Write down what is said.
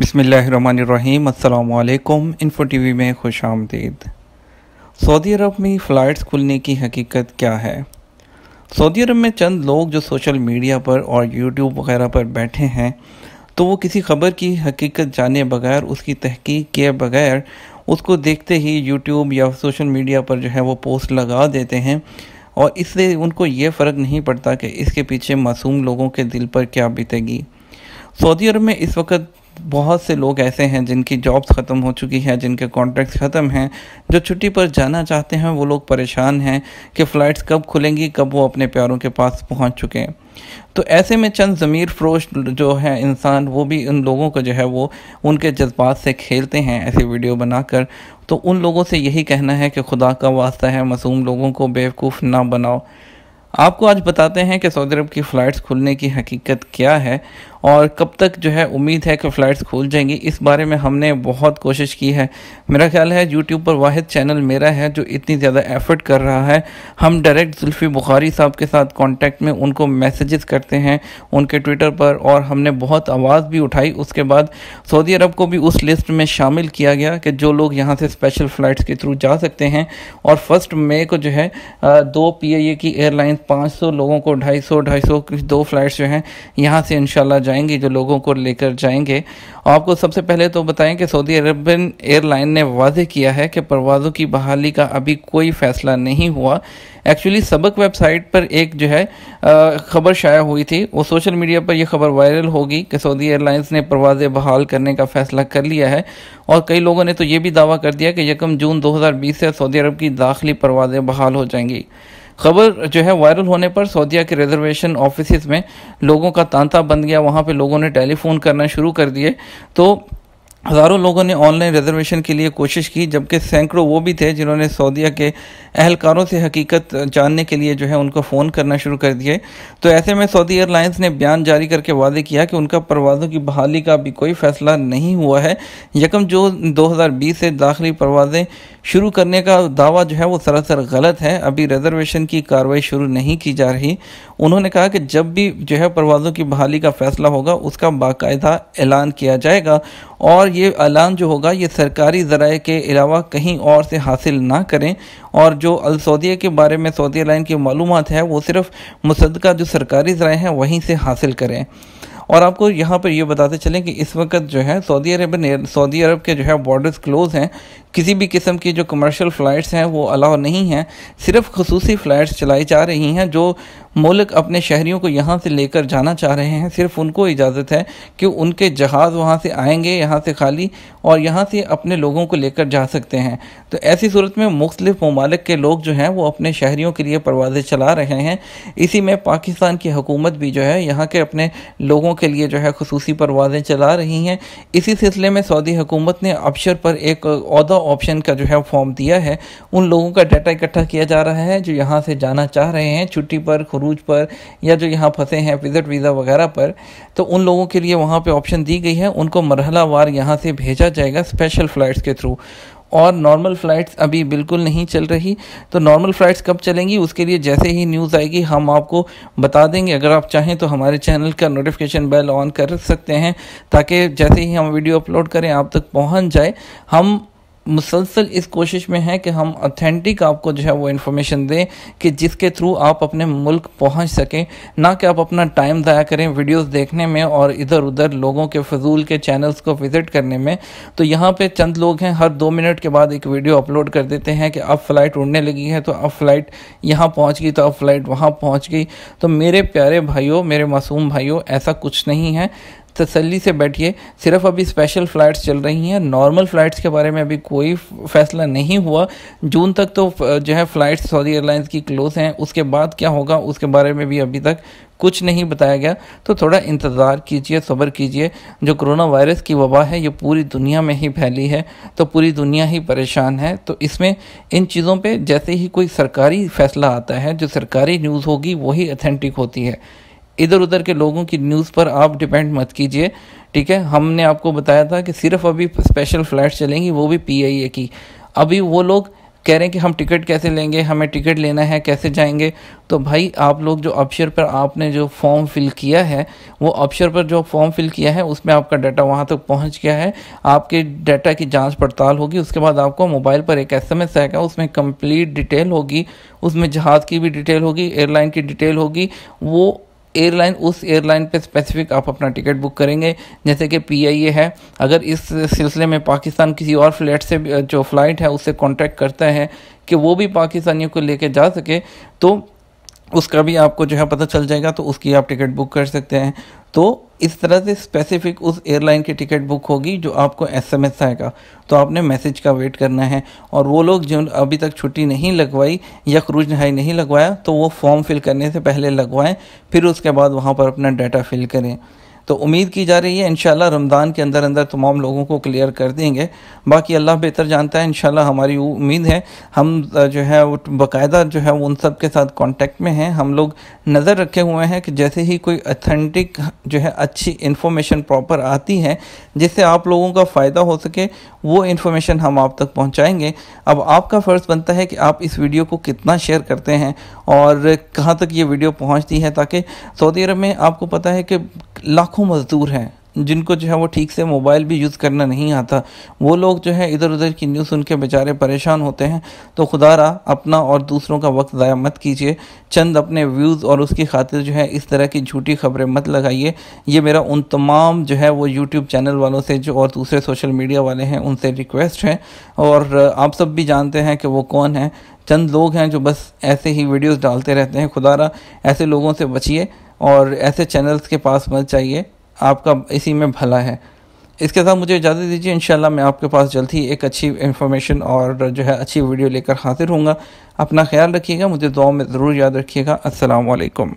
बसमीम् अल्लाम info we में खुश आमदीद सऊदी अरब में फ़्लाइट्स खुलने की हकीकत क्या है सऊदी अरब में चंद लोग जो सोशल मीडिया पर और यूट्यूब वगैरह पर बैठे हैं तो वो किसी खबर की हकीकत जाने बगैर उसकी तहकीक किए बगैर उसको देखते ही यूट्यूब या सोशल मीडिया पर जो है वो पोस्ट लगा देते हैं और इससे उनको ये फ़र्क नहीं पड़ता कि इसके पीछे मासूम लोगों के दिल पर क्या बीतेगी सऊदी अरब में इस वक्त बहुत से लोग ऐसे हैं जिनकी जॉब्स ख़त्म हो चुकी हैं जिनके कॉन्ट्रैक्ट्स ख़त्म हैं जो छुट्टी पर जाना चाहते हैं वो लोग परेशान हैं कि फ़्लाइट्स कब खुलेंगी कब वो अपने प्यारों के पास पहुंच चुके हैं तो ऐसे में चंद ज़मीर फरोश जो है इंसान वो भी उन लोगों को जो है वो उनके जज्बात से खेलते हैं ऐसी वीडियो बनाकर तो उन लोगों से यही कहना है कि खुदा का वास्ता है मासूम लोगों को बेवकूफ़ ना बनाओ आपको आज बताते हैं कि सऊदी अरब की फ़्लाइट्स खुलने की हकीकत क्या है और कब तक जो है उम्मीद है कि फ़्लाइट्स खुल जाएंगी इस बारे में हमने बहुत कोशिश की है मेरा ख्याल है यूट्यूब पर वाद चैनल मेरा है जो इतनी ज़्यादा एफ़र्ट कर रहा है हम डायरेक्ट जुल्फ़ी बुखारी साहब के साथ कॉन्टैक्ट में उनको मैसेजेस करते हैं उनके ट्विटर पर और हमने बहुत आवाज़ भी उठाई उसके बाद सऊदी अरब को भी उस लिस्ट में शामिल किया गया कि जो लोग यहाँ से स्पेशल फ़्लाइट्स के थ्रू जा सकते हैं और फर्स्ट मई को जो है दो पी e की एयरलाइन पाँच लोगों को ढाई सौ ढाई सौ दो फ्लाइट्स जो हैं यहाँ से इनशाला जाएंगी जो लोगों को लेकर जाएंगे और आपको सबसे पहले तो बताएं कि सऊदी अरबन एयरलाइन ने वाजह किया है कि परवाज़ों की बहाली का अभी कोई फैसला नहीं हुआ एक्चुअली सबक वेबसाइट पर एक जो है ख़बर शाया हुई थी वो सोशल मीडिया पर यह खबर वायरल होगी कि सऊदी एयरलाइंस ने परवाज़ें बहाल करने का फैसला कर लिया है और कई लोगों ने तो ये भी दावा कर दिया कि यकम जून 2020 से सऊदी अरब की दाखिली परवाज़ें बहाल हो जाएंगी खबर जो है वायरल होने पर सऊदीया के रिजर्वेशन ऑफिस में लोगों का तांता बन गया वहाँ पे लोगों ने टेलीफोन करना शुरू कर दिए तो हज़ारों लोगों ने ऑनलाइन रिजर्वेशन के लिए कोशिश की जबकि सैकड़ों वो भी थे जिन्होंने सऊदीया के अहलकारों से हकीकत जानने के लिए जो है उनको फ़ोन करना शुरू कर दिए तो ऐसे में सऊदी एयरलाइंस ने बयान जारी करके वादे किया कि उनका परवाज़ों की बहाली का भी कोई फ़ैसला नहीं हुआ है यकम जो 2020 से दाखिली परवाज़ें शुरू करने का दावा जो है वो सरासर गलत है अभी रिजर्वेशन की कार्रवाई शुरू नहीं की जा रही उन्होंने कहा कि जब भी जो है परवाज़ों की बहाली का फ़ैसला होगा उसका बाकायदा ऐलान किया जाएगा और ये ऐलान जो होगा ये सरकारी ज़राए के अलावा कहीं और से हासिल ना करें और जो अलसौदिया के बारे में सऊदी एयरलाइन की मालूम है वो सिर्फ मुसदका जो सरकारी ज़रा है वहीं से हासिल करें और आपको यहाँ पर ये बताते चलें कि इस वक्त जो है सऊदी अरब सऊदी अरब के जो है बॉर्डर्स क्लोज़ हैं किसी भी किस्म की जो कमर्शियल फ़्लाइट्स हैं वो अलाउ नहीं हैं सिर्फ खसूसी फ़्लाइट्स चलाई जा रही हैं जो मोलक अपने शहरीों को यहाँ से लेकर जाना चाह रहे हैं सिर्फ उनको इजाज़त है कि उनके जहाज़ वहाँ से आएंगे यहाँ से खाली और यहाँ से अपने लोगों को लेकर जा सकते हैं तो ऐसी सूरत में मुख्तलिफ़ ममालिक के लोग जो हैं वो अपने शहरीों के लिए परवाज़ें चला रहे हैं इसी में पाकिस्तान की हुकूमत भी जो है यहाँ के अपने लोगों के लिए जो है खसूसी परवाज़ें चला रही हैं इसी सिलसिले में सऊदी हुकूमत ने अबशर पर एक अहदा ऑप्शन का जो है फॉर्म दिया है उन लोगों का डाटा इकट्ठा किया जा रहा है जो यहाँ से जाना चाह रहे हैं छुट्टी पर अरूज पर या जो यहाँ फंसे हैं विजिट वीज़ा वगैरह पर तो उन लोगों के लिए वहाँ पर ऑप्शन दी गई है उनको मरहलावार यहाँ से भेजा जाएगा स्पेशल फ़्लाइट्स के थ्रू और नॉर्मल फ़्लाइट्स अभी बिल्कुल नहीं चल रही तो नॉर्मल फ़्लाइट्स कब चलेंगी उसके लिए जैसे ही न्यूज़ आएगी हम आपको बता देंगे अगर आप चाहें तो हमारे चैनल का नोटिफिकेशन बेल ऑन कर सकते हैं ताकि जैसे ही हम वीडियो अपलोड करें आप तक पहुंच जाए हम मुसलसल इस कोशिश में है कि हम ऑथेंटिक आपको जो है वो इन्फॉर्मेशन दें कि जिसके थ्रू आप अपने मुल्क पहुंच सकें ना कि आप अपना टाइम ज़ाया करें वीडियोस देखने में और इधर उधर लोगों के फजूल के चैनल्स को विज़िट करने में तो यहाँ पे चंद लोग हैं हर दो मिनट के बाद एक वीडियो अपलोड कर देते हैं कि अब फ़्लाइट उड़ने लगी है तो अब फ़्लाइट यहाँ पहुँच गई तो अब फ़्लाइट वहाँ पहुँच गई तो मेरे प्यारे भाइयों मेरे मासूम भाइयों ऐसा कुछ नहीं है तसली से बैठिए सिर्फ अभी स्पेशल फ़्लाइट्स चल रही हैं नॉर्मल फ़्लाइट्स के बारे में अभी कोई फैसला नहीं हुआ जून तक तो जो है फ़्लाइट्स सऊदी एयरलाइंस की क्लोज हैं उसके बाद क्या होगा उसके बारे में भी अभी तक कुछ नहीं बताया गया तो थोड़ा इंतज़ार कीजिए सब्र कीजिए जो कोरोना वायरस की वबा है ये पूरी दुनिया में ही फैली है तो पूरी दुनिया ही परेशान है तो इसमें इन चीज़ों पे जैसे ही कोई सरकारी फ़ैसला आता है जो सरकारी न्यूज़ होगी वही अथेंटिक होती है इधर उधर के लोगों की न्यूज़ पर आप डिपेंड मत कीजिए ठीक है हमने आपको बताया था कि सिर्फ अभी स्पेशल फ़्लाइट चलेंगी वो भी पी आई ए की अभी वो लोग कह रहे हैं कि हम टिकट कैसे लेंगे हमें टिकट लेना है कैसे जाएंगे तो भाई आप लोग जो अपशर पर आपने जो फॉर्म फिल किया है वो अपशर पर जो फॉर्म फिल किया है उसमें आपका डाटा वहाँ तक तो पहुँच गया है आपके डाटा की जांच पड़ताल होगी उसके बाद आपको मोबाइल पर एक एस एम एस आएगा उसमें कंप्लीट डिटेल होगी उसमें जहाज़ की भी डिटेल होगी एयरलाइन की डिटेल होगी वो एयरलाइन उस एयरलाइन पे स्पेसिफिक आप अपना टिकट बुक करेंगे जैसे कि पी आई ए है अगर इस सिलसिले में पाकिस्तान किसी और फ्लैट से जो फ़्लाइट है उससे कॉन्टैक्ट करता है कि वो भी पाकिस्तानियों को लेके जा सके तो उसका भी आपको जो है पता चल जाएगा तो उसकी आप टिकट बुक कर सकते हैं तो इस तरह से स्पेसिफिक उस एयरलाइन की टिकट बुक होगी जो आपको एस एम एस आएगा तो आपने मैसेज का वेट करना है और वो लोग जो अभी तक छुट्टी नहीं लगवाई या क्रूज नहाई नहीं लगवाया तो वो फॉर्म फिल करने से पहले लगवाएं फिर उसके बाद वहाँ पर अपना डाटा फिल करें तो उम्मीद की जा रही है इन रमज़ान के अंदर अंदर तमाम लोगों को क्लियर कर देंगे बाकी अल्लाह बेहतर जानता है इन हमारी उम्मीद है हम जो है बाकायदा जो है उन सब के साथ कॉन्टेक्ट में हैं हम लोग नज़र रखे हुए हैं कि जैसे ही कोई अथेंटिक जो है अच्छी इन्फॉर्मेशन प्रॉपर आती है जिससे आप लोगों का फ़ायदा हो सके वो इन्फॉर्मेशन हम आप तक पहुँचाएँगे अब आपका फ़र्ज़ बनता है कि आप इस वीडियो को कितना शेयर करते हैं और कहाँ तक ये वीडियो पहुँचती है ताकि सऊदी अरब में आपको पता है कि लाख लाखों मज़दूर हैं जिनको जो है वो ठीक से मोबाइल भी यूज़ करना नहीं आता वो लोग जो है इधर उधर की न्यूज़ सुन के बेचारे परेशान होते हैं तो खुदा रहा अपना और दूसरों का वक्त ज़ाया मत कीजिए चंद अपने व्यूज़ और उसकी खातिर जो है इस तरह की झूठी खबरें मत लगाइए ये मेरा उन तमाम जो है वो यूट्यूब चैनल वालों से जो और दूसरे सोशल मीडिया वाले हैं उनसे रिक्वेस्ट है और आप सब भी जानते हैं कि वो कौन है चंद लोग हैं जो बस ऐसे ही वीडियोस डालते रहते हैं रहा ऐसे लोगों से बचिए और ऐसे चैनल्स के पास मत जाइए आपका इसी में भला है इसके साथ मुझे इजाज़त दीजिए इन मैं आपके पास जल्द ही एक अच्छी इन्फॉर्मेशन और जो है अच्छी वीडियो लेकर हाजिर हूँ अपना ख्याल रखिएगा मुझे दुआ में ज़रूर याद रखिएगा असलकम